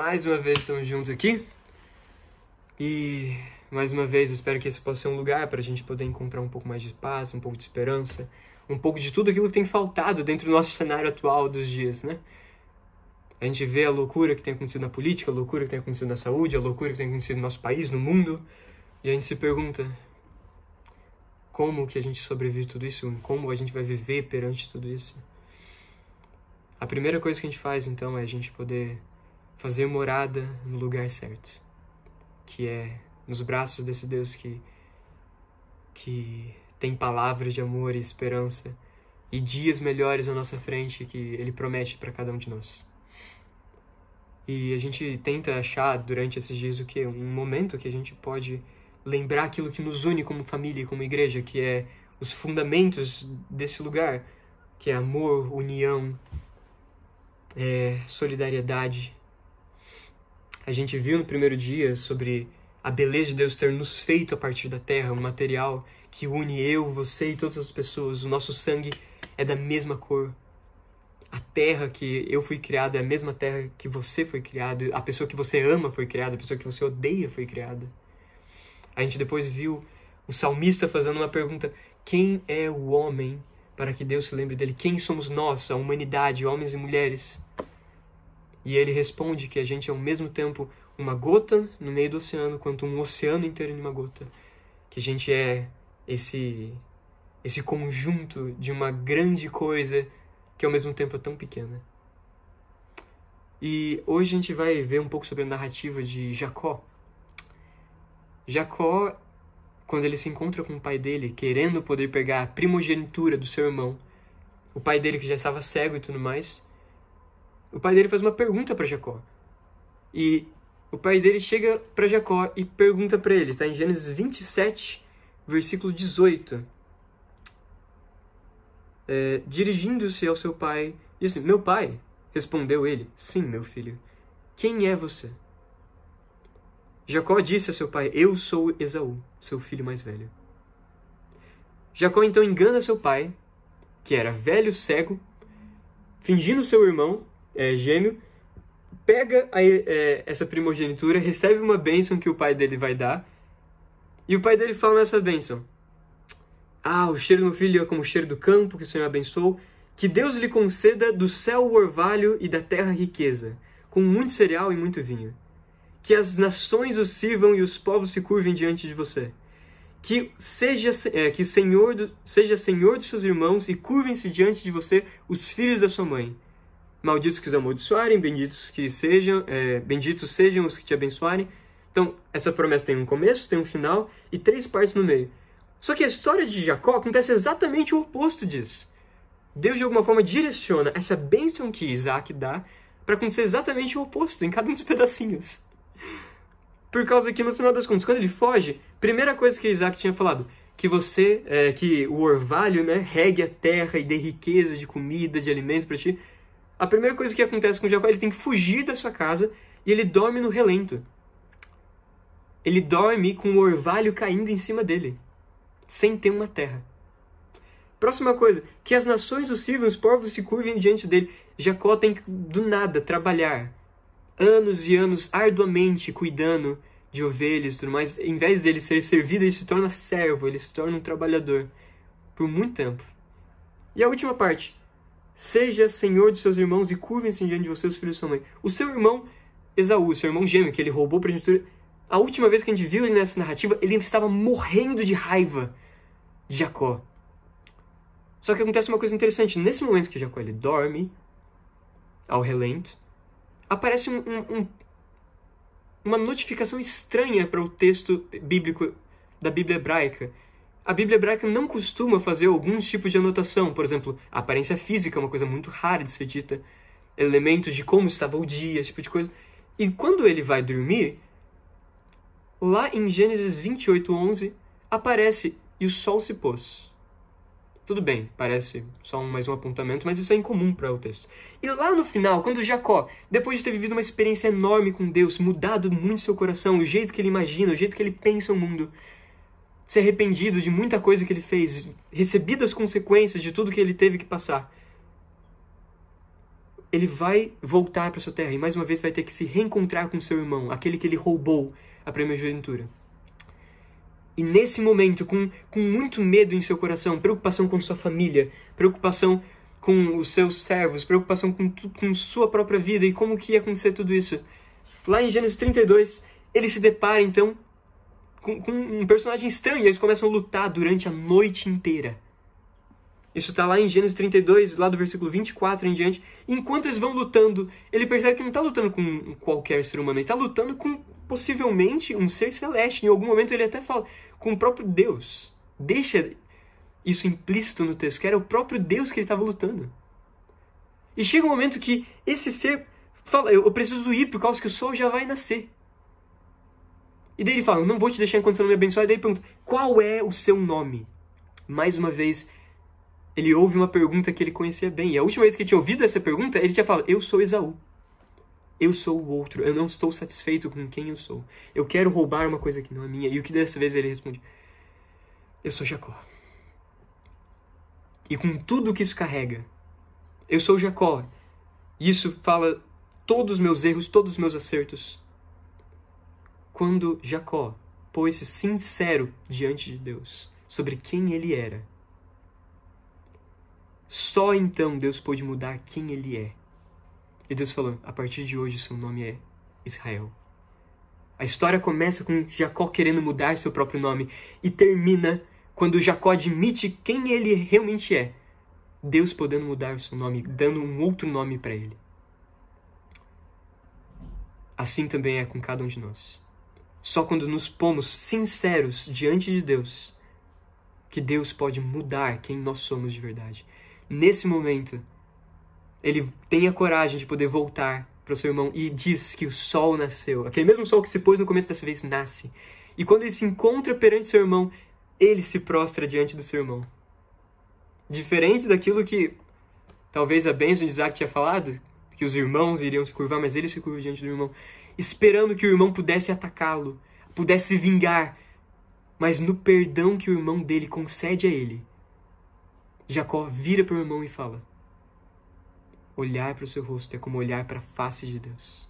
mais uma vez estamos juntos aqui. E mais uma vez espero que esse possa ser um lugar para a gente poder encontrar um pouco mais de paz, um pouco de esperança, um pouco de tudo aquilo que tem faltado dentro do nosso cenário atual dos dias, né? A gente vê a loucura que tem acontecido na política, a loucura que tem acontecido na saúde, a loucura que tem acontecido no nosso país, no mundo, e a gente se pergunta como que a gente sobrevive tudo isso, como a gente vai viver perante tudo isso. A primeira coisa que a gente faz então é a gente poder fazer morada no lugar certo, que é nos braços desse Deus que que tem palavras de amor e esperança e dias melhores à nossa frente que ele promete para cada um de nós. E a gente tenta achar durante esses dias o que um momento que a gente pode lembrar aquilo que nos une como família e como igreja, que é os fundamentos desse lugar, que é amor, união, é, solidariedade, a gente viu no primeiro dia sobre a beleza de Deus ter nos feito a partir da terra, um material que une eu, você e todas as pessoas. O nosso sangue é da mesma cor. A terra que eu fui criado é a mesma terra que você foi criado. A pessoa que você ama foi criada, a pessoa que você odeia foi criada. A gente depois viu o salmista fazendo uma pergunta: quem é o homem para que Deus se lembre dele? Quem somos nós, a humanidade, homens e mulheres? E ele responde que a gente é ao mesmo tempo uma gota no meio do oceano, quanto um oceano inteiro em uma gota. Que a gente é esse esse conjunto de uma grande coisa que ao mesmo tempo é tão pequena. E hoje a gente vai ver um pouco sobre a narrativa de Jacó. Jacó, quando ele se encontra com o pai dele, querendo poder pegar a primogenitura do seu irmão, o pai dele que já estava cego e tudo mais, o pai dele faz uma pergunta para Jacó. E o pai dele chega para Jacó e pergunta para ele, está em Gênesis 27, versículo 18. É, Dirigindo-se ao seu pai, disse: Meu pai, respondeu ele, Sim, meu filho, quem é você? Jacó disse a seu pai: Eu sou Esaú, seu filho mais velho. Jacó então engana seu pai, que era velho cego, fingindo seu irmão, é, gêmeo, pega a, é, essa primogenitura, recebe uma bênção que o pai dele vai dar, e o pai dele fala nessa bênção. Ah, o cheiro do filho é como o cheiro do campo que o Senhor abençoou. Que Deus lhe conceda do céu o orvalho e da terra riqueza, com muito cereal e muito vinho. Que as nações o sirvam e os povos se curvem diante de você. Que seja é, que senhor do, seja senhor dos seus irmãos e curvem-se diante de você os filhos da sua mãe malditos que os amaldiçoarem, benditos que sejam, é, benditos sejam os que te abençoarem. Então, essa promessa tem um começo, tem um final e três partes no meio. Só que a história de Jacó acontece exatamente o oposto disso. Deus, de alguma forma, direciona essa bênção que Isaac dá para acontecer exatamente o oposto em cada um dos pedacinhos. Por causa que, no final das contas, quando ele foge, primeira coisa que Isaac tinha falado, que você, é, que o orvalho, né, regue a terra e dê riqueza de comida, de alimento para ti. A primeira coisa que acontece com Jacó, ele tem que fugir da sua casa e ele dorme no relento. Ele dorme com o um orvalho caindo em cima dele, sem ter uma terra. Próxima coisa, que as nações o sirvam, os povos se curvem diante dele. Jacó tem que, do nada, trabalhar anos e anos arduamente cuidando de ovelhas e tudo mais. Em vez dele ser servido, ele se torna servo, ele se torna um trabalhador por muito tempo. E a última parte, Seja senhor dos seus irmãos e curvem-se diante de você os filhos de sua mãe. O seu irmão Esaú, seu irmão gêmeo, que ele roubou para a gente. A última vez que a gente viu ele nessa narrativa, ele estava morrendo de raiva de Jacó. Só que acontece uma coisa interessante. Nesse momento que Jacó ele dorme, ao relento, aparece um, um, um, uma notificação estranha para o texto bíblico da Bíblia hebraica. A Bíblia hebraica não costuma fazer alguns tipos de anotação, por exemplo, a aparência física é uma coisa muito rara de ser dita, elementos de como estava o dia, esse tipo de coisa. E quando ele vai dormir, lá em Gênesis 28, 11, aparece e o sol se pôs. Tudo bem, parece só mais um apontamento, mas isso é incomum para o texto. E lá no final, quando Jacó, depois de ter vivido uma experiência enorme com Deus, mudado muito seu coração, o jeito que ele imagina, o jeito que ele pensa o mundo, se arrependido de muita coisa que ele fez, recebido as consequências de tudo que ele teve que passar. Ele vai voltar para sua terra e mais uma vez vai ter que se reencontrar com seu irmão, aquele que ele roubou a primogenitura. E nesse momento, com, com muito medo em seu coração, preocupação com sua família, preocupação com os seus servos, preocupação com, com sua própria vida e como que ia acontecer tudo isso. Lá em Gênesis 32, ele se depara então com, com um personagem estranho e eles começam a lutar durante a noite inteira. Isso está lá em Gênesis 32, lá do versículo 24 em diante. Enquanto eles vão lutando, ele percebe que não está lutando com qualquer ser humano, ele está lutando com possivelmente um ser celeste. Em algum momento ele até fala com o próprio Deus. Deixa isso implícito no texto, que era o próprio Deus que ele estava lutando. E chega um momento que esse ser fala: Eu preciso ir por causa que o sol já vai nascer. E daí ele fala, não vou te deixar enquanto você não me abençoar. E daí ele pergunta, qual é o seu nome? Mais uma vez, ele ouve uma pergunta que ele conhecia bem. E a última vez que ele tinha ouvido essa pergunta, ele tinha falado, eu sou Esaú. Eu sou o outro. Eu não estou satisfeito com quem eu sou. Eu quero roubar uma coisa que não é minha. E o que dessa vez ele responde, eu sou Jacó. E com tudo que isso carrega, eu sou Jacó. Isso fala todos os meus erros, todos os meus acertos. Quando Jacó pôs-se sincero diante de Deus sobre quem ele era, só então Deus pôde mudar quem ele é. E Deus falou: a partir de hoje seu nome é Israel. A história começa com Jacó querendo mudar seu próprio nome e termina quando Jacó admite quem ele realmente é. Deus podendo mudar seu nome, dando um outro nome para ele. Assim também é com cada um de nós. Só quando nos pomos sinceros diante de Deus que Deus pode mudar quem nós somos de verdade. Nesse momento, ele tem a coragem de poder voltar para o seu irmão e diz que o sol nasceu. Aquele mesmo sol que se pôs no começo dessa vez nasce. E quando ele se encontra perante seu irmão, ele se prostra diante do seu irmão. Diferente daquilo que talvez a bênção de Isaac tinha falado, que os irmãos iriam se curvar, mas ele se curva diante do irmão, esperando que o irmão pudesse atacá-lo, pudesse vingar. Mas no perdão que o irmão dele concede a ele, Jacó vira para o irmão e fala: Olhar para o seu rosto é como olhar para a face de Deus.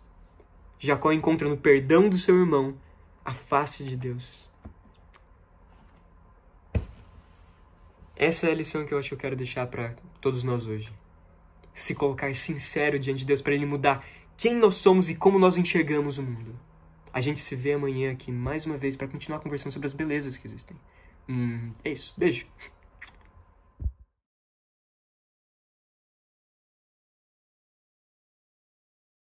Jacó encontra no perdão do seu irmão a face de Deus. Essa é a lição que eu acho que eu quero deixar para todos nós hoje se colocar sincero diante de Deus para Ele mudar quem nós somos e como nós enxergamos o mundo. A gente se vê amanhã aqui mais uma vez para continuar conversando sobre as belezas que existem. Hum, é isso. Beijo.